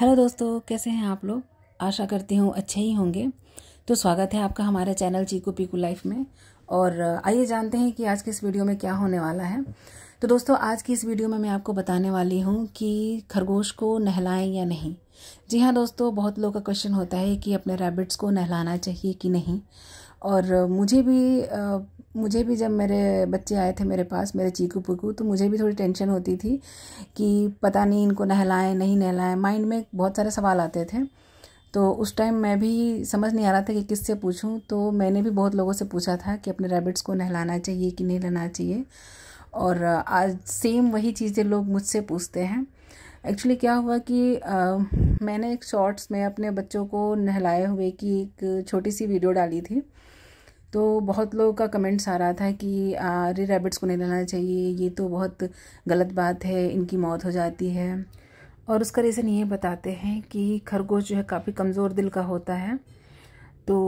hello दोस्तों कैसे हैं आप लोग आशा करती हूँ अच्छे ही होंगे तो स्वागत है आपका हमारे चैनल चीकू पीकू लाइफ में और आइए जानते हैं कि आज के इस वीडियो में क्या होने वाला है तो दोस्तों आज की इस वीडियो में मैं आपको बताने वाली हूँ कि खरगोश को नहलाएं या नहीं जी हाँ दोस्तों बहुत लोगों का क्वेश्चन होता है कि अपने रैबिट्स को नहलाना चाहिए कि नहीं और मुझे भी मुझे भी जब मेरे बच्चे आए थे मेरे पास मेरे चीकू पुकू तो मुझे भी थोड़ी टेंशन होती थी कि पता नहीं इनको नहलाएं नहीं नहलाएं माइंड में बहुत सारे सवाल आते थे तो उस टाइम मैं भी समझ नहीं आ रहा था कि किससे पूछूं तो मैंने भी बहुत लोगों से पूछा था कि अपने रैबिट्स को नहलाना चाहिए कि नहीं नहलाना चाहिए और आज सेम वही चीज़ें लोग मुझसे पूछते हैं एक्चुअली क्या हुआ कि आ, मैंने एक शॉर्ट्स में अपने बच्चों को नहलाए हुए की एक छोटी सी वीडियो डाली थी तो बहुत लोगों का कमेंट्स आ रहा था कि अरे रैबिट्स को नहीं लेना चाहिए ये तो बहुत गलत बात है इनकी मौत हो जाती है और उसका रीज़न ये बताते हैं कि खरगोश जो है काफ़ी कमज़ोर दिल का होता है तो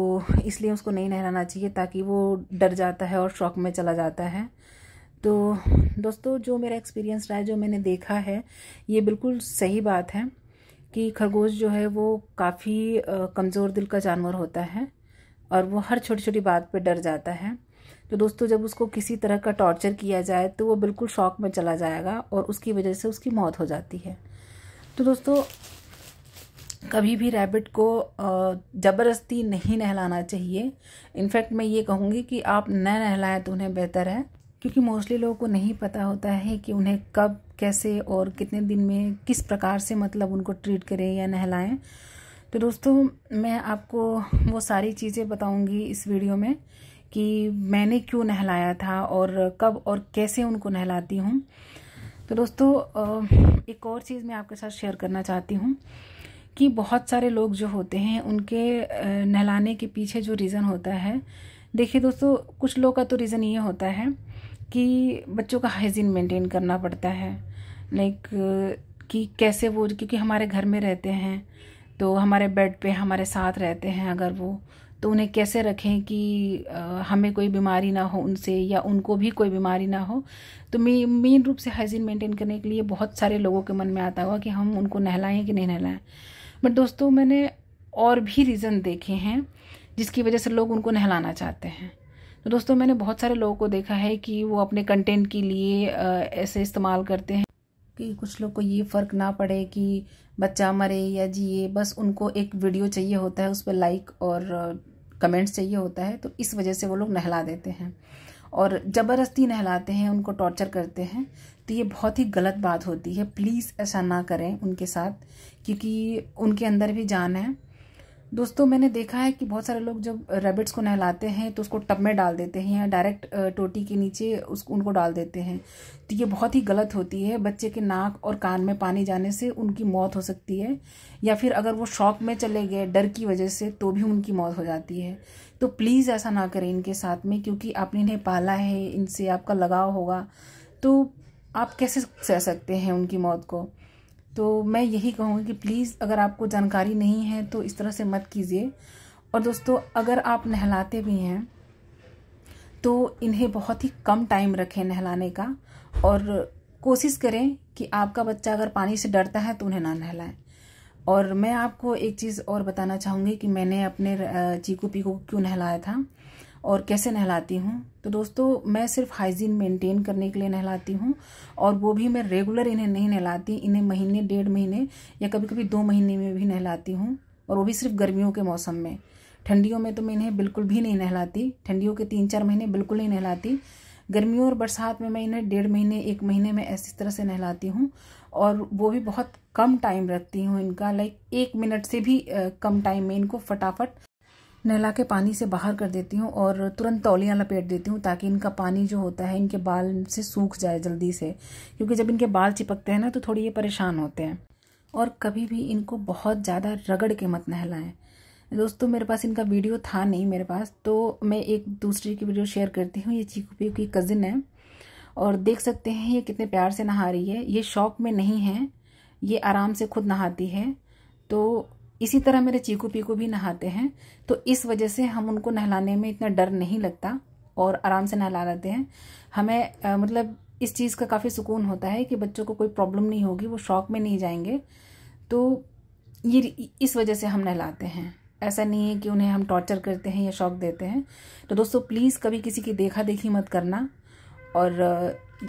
इसलिए उसको नहीं नहलाना चाहिए ताकि वो डर जाता है और शौक में चला जाता है तो दोस्तों जो मेरा एक्सपीरियंस रहा है जो मैंने देखा है ये बिल्कुल सही बात है कि खरगोश जो है वो काफ़ी कमज़ोर दिल का जानवर होता है और वो हर छोटी छोटी बात पे डर जाता है तो दोस्तों जब उसको किसी तरह का टॉर्चर किया जाए तो वो बिल्कुल शौक में चला जाएगा और उसकी वजह से उसकी मौत हो जाती है तो दोस्तों कभी भी रैबिट को ज़बरदस्ती नहीं नहलाना चाहिए इनफैक्ट मैं ये कहूँगी कि आप न नहलाएं तो उन्हें बेहतर है क्योंकि मोस्टली लोगों को नहीं पता होता है कि उन्हें कब कैसे और कितने दिन में किस प्रकार से मतलब उनको ट्रीट करें या नहलाएं तो दोस्तों मैं आपको वो सारी चीज़ें बताऊंगी इस वीडियो में कि मैंने क्यों नहलाया था और कब और कैसे उनको नहलाती हूँ तो दोस्तों एक और चीज़ मैं आपके साथ शेयर करना चाहती हूँ कि बहुत सारे लोग जो होते हैं उनके नहलाने के पीछे जो रीज़न होता है देखिए दोस्तों कुछ लोग का तो रीज़न ये होता है कि बच्चों का हाइजीन मेंटेन करना पड़ता है लाइक कि कैसे वो क्योंकि हमारे घर में रहते हैं तो हमारे बेड पे हमारे साथ रहते हैं अगर वो तो उन्हें कैसे रखें कि हमें कोई बीमारी ना हो उनसे या उनको भी कोई बीमारी ना हो तो मे मेन रूप से हाइजीन मेंटेन करने के लिए बहुत सारे लोगों के मन में आता होगा कि हम उनको नहलाएं कि नहीं नहलाएं बट दोस्तों मैंने और भी रीज़न देखे हैं जिसकी वजह से लोग उनको नहलाना चाहते हैं तो दोस्तों मैंने बहुत सारे लोगों को देखा है कि वो अपने कंटेंट के लिए ऐसे इस्तेमाल करते हैं कि कुछ लोग को ये फ़र्क ना पड़े कि बच्चा मरे या जिए बस उनको एक वीडियो चाहिए होता है उस पर लाइक और कमेंट्स uh, चाहिए होता है तो इस वजह से वो लोग नहला देते हैं और ज़बरदस्ती नहलाते हैं उनको टॉर्चर करते हैं तो ये बहुत ही गलत बात होती है प्लीज़ ऐसा ना करें उनके साथ क्योंकि उनके अंदर भी जान है दोस्तों मैंने देखा है कि बहुत सारे लोग जब रैबिट्स को नहलाते हैं तो उसको टब में डाल देते हैं या डायरेक्ट टोटी के नीचे उस उनको डाल देते हैं तो ये बहुत ही गलत होती है बच्चे के नाक और कान में पानी जाने से उनकी मौत हो सकती है या फिर अगर वो शॉक में चले गए डर की वजह से तो भी उनकी मौत हो जाती है तो प्लीज़ ऐसा ना करें इनके साथ में क्योंकि आपने इन्हें पाला है इनसे आपका लगाव होगा तो आप कैसे सह सकते हैं उनकी मौत को तो मैं यही कहूँगी कि प्लीज़ अगर आपको जानकारी नहीं है तो इस तरह से मत कीजिए और दोस्तों अगर आप नहलाते भी हैं तो इन्हें बहुत ही कम टाइम रखें नहलाने का और कोशिश करें कि आपका बच्चा अगर पानी से डरता है तो उन्हें ना नहलाएं और मैं आपको एक चीज़ और बताना चाहूँगी कि मैंने अपने चीकू पीकू को क्यों नहलाया था और कैसे नहलाती हूँ तो दोस्तों मैं सिर्फ हाइजीन मेंटेन करने के लिए नहलाती हूँ और वो भी मैं रेगुलर इन्हें नहीं नहलाती इन्हें महीने डेढ़ महीने या कभी कभी दो महीने में भी नहलाती हूँ और वो भी सिर्फ गर्मियों के मौसम में ठंडियों में तो मैं इन्हें बिल्कुल भी नहीं नहलाती ठंडियों के तीन चार महीने बिल्कुल नहीं नहलाती गर्मियों और बरसात में मैं इन्हें डेढ़ महीने एक महीने में ऐसी तरह से नहलाती हूँ और वो भी बहुत कम टाइम रखती हूँ इनका लाइक एक मिनट से भी कम टाइम में इनको फटाफट नहला के पानी से बाहर कर देती हूँ और तुरंत तौलियाँ लपेट देती हूँ ताकि इनका पानी जो होता है इनके बाल से सूख जाए जल्दी से क्योंकि जब इनके बाल चिपकते हैं ना तो थोड़ी ये परेशान होते हैं और कभी भी इनको बहुत ज़्यादा रगड़ के मत नहलाएं दोस्तों मेरे पास इनका वीडियो था नहीं मेरे पास तो मैं एक दूसरे की वीडियो शेयर करती हूँ ये चीकू पी की कज़िन है और देख सकते हैं ये कितने प्यार से नहा रही है ये शौक में नहीं है ये आराम से खुद नहाती है तो इसी तरह मेरे चीकू पीकू भी नहाते हैं तो इस वजह से हम उनको नहलाने में इतना डर नहीं लगता और आराम से नहला लेते हैं हमें आ, मतलब इस चीज़ का काफ़ी सुकून होता है कि बच्चों को कोई प्रॉब्लम नहीं होगी वो शौक में नहीं जाएंगे तो ये इस वजह से हम नहलाते हैं ऐसा नहीं है कि उन्हें हम टॉर्चर करते हैं या शौक देते हैं तो दोस्तों प्लीज़ कभी किसी की देखा देखी मत करना और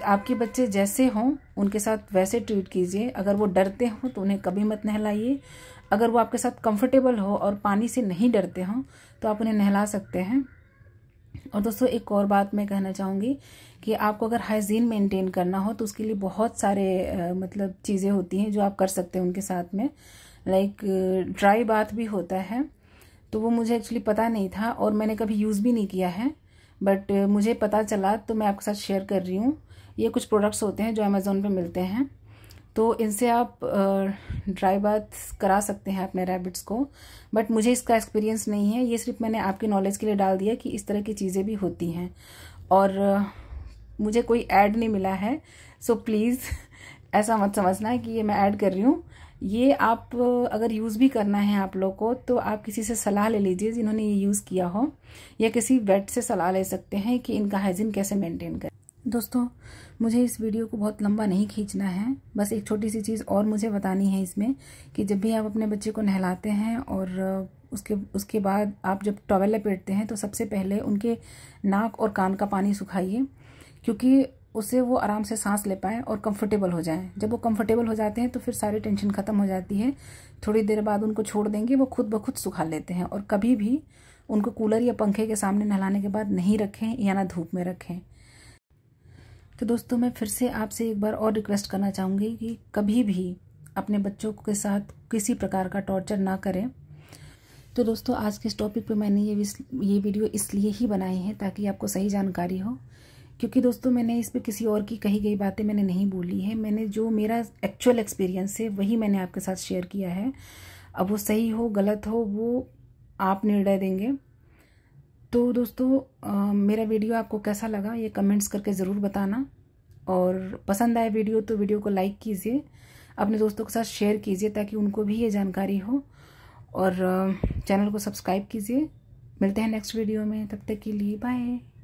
आपके बच्चे जैसे हों उनके साथ वैसे ट्रीट कीजिए अगर वो डरते हों तो उन्हें कभी मत नहलाइए अगर वो आपके साथ कंफर्टेबल हो और पानी से नहीं डरते हों तो आप उन्हें नहला सकते हैं और दोस्तों एक और बात मैं कहना चाहूँगी कि आपको अगर हाइजीन मेंटेन करना हो तो उसके लिए बहुत सारे आ, मतलब चीज़ें होती हैं जो आप कर सकते हैं उनके साथ में लाइक ड्राई बाथ भी होता है तो वो मुझे एक्चुअली पता नहीं था और मैंने कभी यूज़ भी नहीं किया है बट मुझे पता चला तो मैं आपके साथ शेयर कर रही हूँ ये कुछ प्रोडक्ट्स होते हैं जो अमेज़ोन पर मिलते हैं तो इनसे आप ड्राई बाथ करा सकते हैं अपने रैबिट्स को बट मुझे इसका एक्सपीरियंस नहीं है ये सिर्फ मैंने आपके नॉलेज के लिए डाल दिया कि इस तरह की चीज़ें भी होती हैं और मुझे कोई ऐड नहीं मिला है सो so प्लीज़ ऐसा मत समझना कि ये मैं ऐड कर रही हूँ ये आप अगर यूज़ भी करना है आप लोग को तो आप किसी से सलाह ले लीजिए जिन्होंने ये यूज़ किया हो या किसी वेट से सलाह ले सकते हैं कि इनका हाइजीन कैसे मेंटेन करें दोस्तों मुझे इस वीडियो को बहुत लंबा नहीं खींचना है बस एक छोटी सी चीज़ और मुझे बतानी है इसमें कि जब भी आप अपने बच्चे को नहलाते हैं और उसके उसके बाद आप जब टॉवेल लपेटते हैं तो सबसे पहले उनके नाक और कान का पानी सुखाइए क्योंकि उससे वो आराम से सांस ले पाएँ और कंफर्टेबल हो जाएं जब वो कंफर्टेबल हो जाते हैं तो फिर सारी टेंशन ख़त्म हो जाती है थोड़ी देर बाद उनको छोड़ देंगे वो खुद ब खुद सुखा लेते हैं और कभी भी उनको कूलर या पंखे के सामने नहलाने के बाद नहीं रखें या ना धूप में रखें तो दोस्तों मैं फिर से आपसे एक बार और रिक्वेस्ट करना चाहूँगी कि कभी भी अपने बच्चों के साथ किसी प्रकार का टॉर्चर ना करें तो दोस्तों आज के इस टॉपिक पे मैंने ये ये वीडियो इसलिए ही बनाई है ताकि आपको सही जानकारी हो क्योंकि दोस्तों मैंने इस पर किसी और की कही गई बातें मैंने नहीं बोली है मैंने जो मेरा एक्चुअल एक्सपीरियंस है वही मैंने आपके साथ शेयर किया है अब वो सही हो गलत हो वो आप निर्णय देंगे तो दोस्तों आ, मेरा वीडियो आपको कैसा लगा ये कमेंट्स करके ज़रूर बताना और पसंद आए वीडियो तो वीडियो को लाइक कीजिए अपने दोस्तों के साथ शेयर कीजिए ताकि उनको भी ये जानकारी हो और चैनल को सब्सक्राइब कीजिए मिलते हैं नेक्स्ट वीडियो में तब तक के लिए बाय